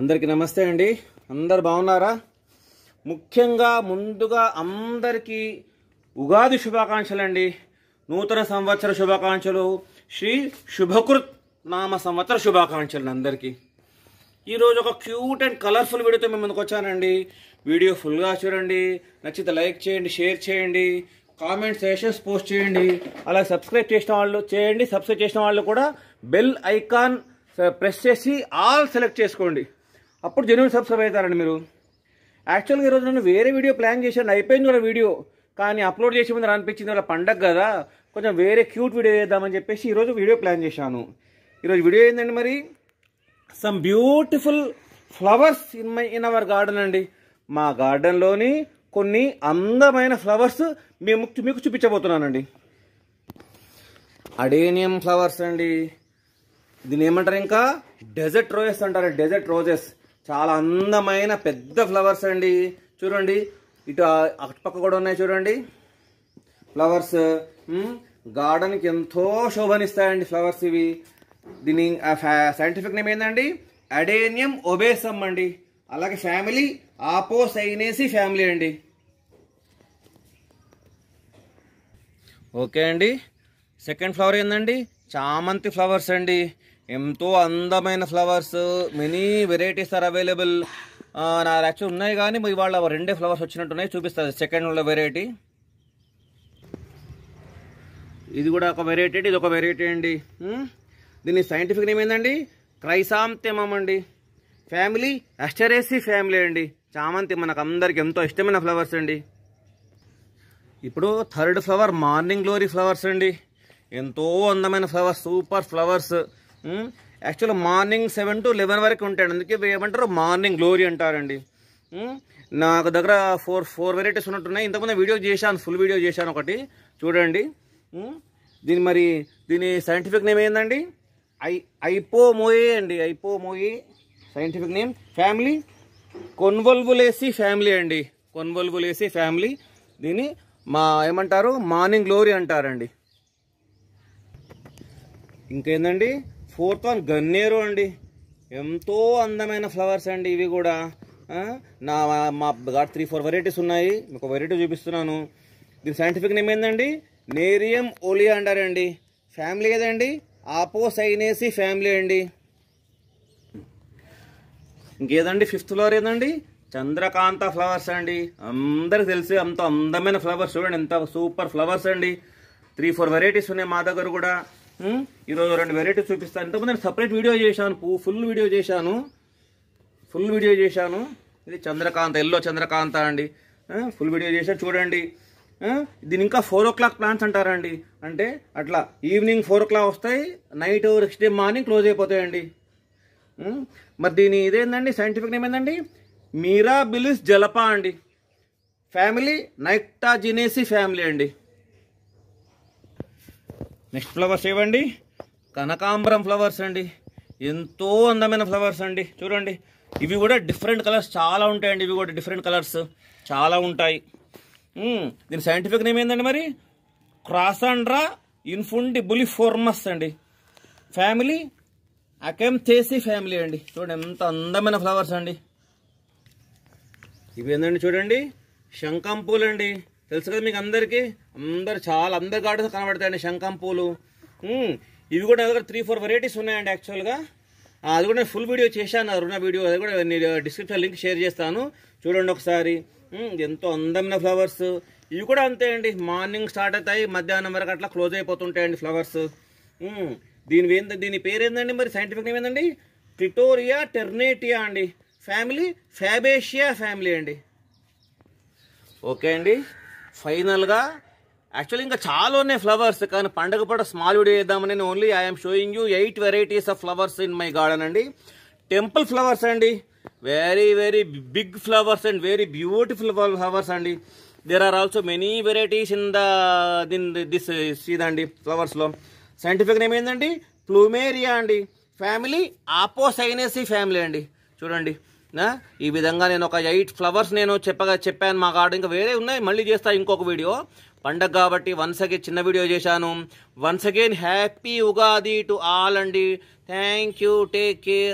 అందరికీ నమస్తే అండి అందరు బాగున్నారా ముఖ్యంగా ముందుగా అందరికీ ఉగాది శుభాకాంక్షలు అండి నూతన సంవత్సర శుభాకాంక్షలు శ్రీ శుభకృత్ నామ సంవత్సర శుభాకాంక్షలు అందరికీ ఈరోజు ఒక క్యూట్ అండ్ కలర్ఫుల్ వీడియోతో మేము ముందుకు వచ్చానండి వీడియో ఫుల్గా చూడండి నచ్చితే లైక్ చేయండి షేర్ చేయండి కామెంట్ సెషన్స్ పోస్ట్ చేయండి అలా సబ్స్క్రైబ్ చేసిన వాళ్ళు చేయండి సబ్స్క్రైబ్ చేసిన వాళ్ళు కూడా బెల్ ఐకాన్ ప్రెస్ చేసి ఆల్ సెలెక్ట్ చేసుకోండి అప్పుడు జెన్యున్ సబ్స్క్రైబ్ అవుతారండి మీరు యాక్చువల్గా ఈరోజు నేను వేరే వీడియో ప్లాన్ చేశాను అయిపోయింది కూడా వీడియో కానీ అప్లోడ్ చేసే ముందు అనిపించింది వాళ్ళ పండగ కదా కొంచెం వేరే క్యూట్ వీడియో చేద్దామని చెప్పేసి ఈరోజు వీడియో ప్లాన్ చేశాను ఈరోజు వీడియో ఏంటండి మరి some beautiful flowers in my in our garden అండి మా గార్డెన్లోని కొన్ని అందమైన ఫ్లవర్స్ మేము మీకు చూపించబోతున్నానండి అడేనియం ఫ్లవర్స్ అండి దీని ఏమంటారు ఇంకా డెజర్ట్ రోజెస్ అంటారు డెజర్ట్ రోజెస్ చాలా అందమైన పెద్ద ఫ్లవర్స్ అండి చూడండి ఇటు అటుపక్క కూడా ఉన్నాయి చూడండి ఫ్లవర్స్ గార్డెన్కి ఎంతో శోభనిస్తాయండి ఫ్లవర్స్ ఇవి దీని సైంటిఫిక్ నేమ్ ఏంటండి అడేనియం ఒబేసమ్ అండి అలాగే ఫ్యామిలీ ఆపోసైనేసి ఫ్యామిలీ అండి ఓకే అండి సెకండ్ ఫ్లవర్ ఏందండి చామంతి ఫ్లవర్స్ అండి ఎంతో అందమైన flowers many varieties are available నా యాక్చువల్ ఉన్నాయి కానీ ఇవాళ రెండే ఫ్లవర్స్ వచ్చినట్టున్నాయి చూపిస్తుంది సెకండ్ వెరైటీ ఇది కూడా ఒక వెరైటీ ఇది ఒక వెరైటీ అండి దీని సైంటిఫిక్ నేమ్ ఏంటండి క్రైసాంతిమం అండి ఫ్యామిలీ అస్టరేసి ఫ్యామిలీ అండి చామంతి మనకు అందరికి ఎంతో ఇష్టమైన ఫ్లవర్స్ అండి ఇప్పుడు third flower morning glory flowers అండి ఎంతో అందమైన flowers super flowers actual morning seven to eleven వరకు ఉంటాడు అందుకే ఏమంటారు మార్నింగ్ గ్లోరీ అంటారండి నాకు దగ్గర ఫోర్ ఫోర్ వెరైటీస్ ఉన్నట్టున్నాయి ఇంతకుముందు వీడియో చేశాను ఫుల్ వీడియో చేశాను ఒకటి చూడండి దీని మరి దీని సైంటిఫిక్ నేమ్ ఏందండి ఐ ఐపో మోయే అండి ipomoea scientific name family Convolvulaceae family అండి కొన్వల్వులేసి ఫ్యామిలీ దీన్ని మా ఏమంటారు మార్నింగ్ గ్లోరీ అంటారండి ఇంకేందండి ఫోర్త్ వన్ గన్నేరు అండి ఎంతో అందమైన ఫ్లవర్స్ అండి ఇవి కూడా నా మా దగ్గర త్రీ ఫోర్ వెరైటీస్ ఉన్నాయి మీకు వెరైటీ చూపిస్తున్నాను దీని సైంటిఫిక్ నేమ్ ఏంటండి నేరియం ఓలియా అండి ఫ్యామిలీ ఏదండి ఆపోసైనేసి ఫ్యామిలీ అండి ఇంకేదండి ఫిఫ్త్ ఫ్లవర్ ఏదండి చంద్రకాంత ఫ్లవర్స్ అండి అందరికి తెలిసి అంత అందమైన ఫ్లవర్స్ చూడండి ఎంత సూపర్ ఫ్లవర్స్ అండి త్రీ ఫోర్ వెరైటీస్ ఉన్నాయి మా దగ్గర కూడా ఈరోజు రెండు వెరైటీస్ చూపిస్తాను ఇంతకుముందు నేను సపరేట్ వీడియో చేశాను పూ ఫుల్ వీడియో చేశాను ఫుల్ వీడియో చేశాను ఇది చంద్రకాంత ఎల్లో చంద్రకాంత అండి ఫుల్ వీడియో చేశాను చూడండి దీని ఇంకా ఫోర్ ఓ క్లాక్ ప్లాన్స్ అంటారండి అంటే అట్లా ఈవినింగ్ ఫోర్ ఓ క్లాక్ వస్తాయి night next day morning close అయిపోతాయండి మరి దీని ఇదేందండి సైంటిఫిక్ నేమ్ ఏందండి మీరాబిలిస్ జలపా అండి ఫ్యామిలీ నైక్టాజినేసి ఫ్యామిలీ అండి నెక్స్ట్ ఫ్లవర్స్ ఇవ్వండి కనకాంబరం ఫ్లవర్స్ అండి ఎంతో అందమైన ఫ్లవర్స్ అండి చూడండి ఇవి కూడా డిఫరెంట్ కలర్స్ చాలా ఉంటాయండి ఇవి కూడా డిఫరెంట్ కలర్స్ చాలా ఉంటాయి దీని సైంటిఫిక్ నేమ్ ఏంటండి మరి క్రాసాండ్రా ఇన్ఫుండి ఫోర్మస్ అండి ఫ్యామిలీ చేసి ఫ్యామిలీ అండి చూడండి ఎంత అందమైన ఫ్లవర్స్ అండి ఇవి ఏంటండి చూడండి శంఖం పూలండి తెలుసు కదా మీకు అందరికీ అందరు చాలా అందరి గార్డెన్స్ కనబడతాయండి శంఖం పూలు ఇవి కూడా దగ్గర త్రీ ఫోర్ వెరైటీస్ ఉన్నాయండి యాక్చువల్గా అది కూడా నేను ఫుల్ వీడియో చేశాను రుణ వీడియో అది కూడా నేను డిస్క్రిప్షన్ లింక్ షేర్ చేస్తాను చూడండి ఒకసారి ఎంతో అందమైన ఫ్లవర్స్ ఇవి కూడా అంతే అండి మార్నింగ్ స్టార్ట్ అవుతాయి మధ్యాహ్నం వరకు అట్లా క్లోజ్ అయిపోతుంటాయండి ఫ్లవర్స్ దీని ఏంటి దీని పేరేందండి మరి సైంటిఫిక్ నేమ్ ఏందండి క్లిటోరియా టెర్నేటియా అండి ఫ్యామిలీ ఫ్యాబేషియా ఫ్యామిలీ అండి ఓకే అండి ఫైనల్గా యాక్చువల్లీ ఇంకా చాలా ఉన్నాయి ఫ్లవర్స్ కానీ పండగ పూట స్మాల్ వీడియో వేద్దామని only I'm showing you eight varieties of flowers in my garden అండి టెంపుల్ ఫ్లవర్స్ అండి very very big flowers and very beautiful flowers అండి there are also many varieties in the then this ఇదండి ఫ్లవర్స్లో scientific name ఏంటండి ప్లూమేరియా అండి family ఆపోసైనసీ family అండి చూడండి ఈ విధంగా నేను ఒక ఎయిట్ ఫ్లవర్స్ నేను చెప్పగా చెప్పాను మా కాడ ఇంకా వేరే ఉన్నాయి మళ్ళీ చేస్తా ఇంకొక వీడియో పండగ కాబట్టి వన్స్ అగైన్ చిన్న వీడియో చేశాను once again happy Ugadi to all అండి థ్యాంక్ యూ టేక్ కేర్